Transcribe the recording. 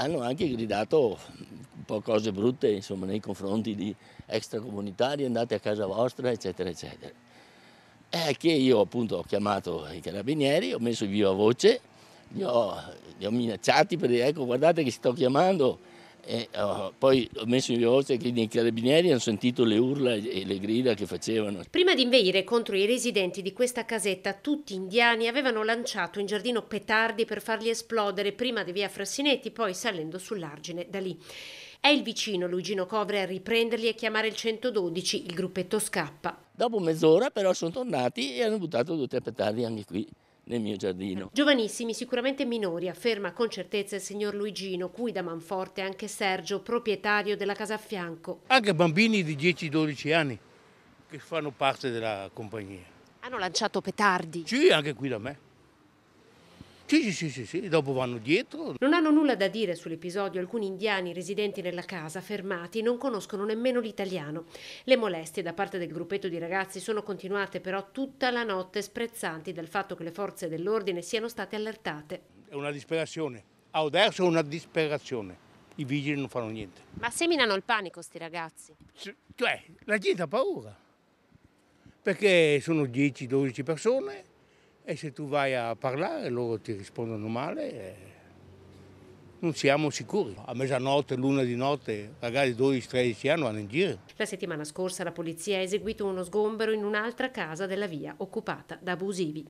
hanno anche gridato un po' cose brutte insomma, nei confronti di extracomunitari, andate a casa vostra, eccetera, eccetera. È che io appunto ho chiamato i carabinieri, ho messo viva voce, li ho, li ho minacciati per dire ecco guardate che sto chiamando, e, oh, poi ho messo in voce che i carabinieri hanno sentito le urla e le grida che facevano. Prima di inveire contro i residenti di questa casetta, tutti indiani avevano lanciato in giardino petardi per farli esplodere, prima di via Frassinetti, poi salendo sull'argine da lì. È il vicino Luigino Covre a riprenderli e chiamare il 112, il gruppetto scappa. Dopo mezz'ora però sono tornati e hanno buttato due o tre petardi anche qui nel mio giardino. Giovanissimi, sicuramente minori, afferma con certezza il signor Luigino, cui da Manforte anche Sergio, proprietario della casa a fianco. Anche bambini di 10-12 anni che fanno parte della compagnia. Hanno lanciato petardi? Sì, anche qui da me. Sì, sì, sì, sì, dopo vanno dietro. Non hanno nulla da dire sull'episodio. Alcuni indiani residenti nella casa, fermati, non conoscono nemmeno l'italiano. Le molestie da parte del gruppetto di ragazzi sono continuate però tutta la notte, sprezzanti dal fatto che le forze dell'ordine siano state allertate. È una disperazione. A Oderso è una disperazione. I vigili non fanno niente. Ma seminano il panico sti ragazzi? Cioè, la gente ha paura. Perché sono 10-12 persone e se tu vai a parlare loro ti rispondono male e non siamo sicuri. A mezzanotte, l'una di notte, ragazzi 12-13 anni vanno in giro. La settimana scorsa la polizia ha eseguito uno sgombero in un'altra casa della via occupata da abusivi.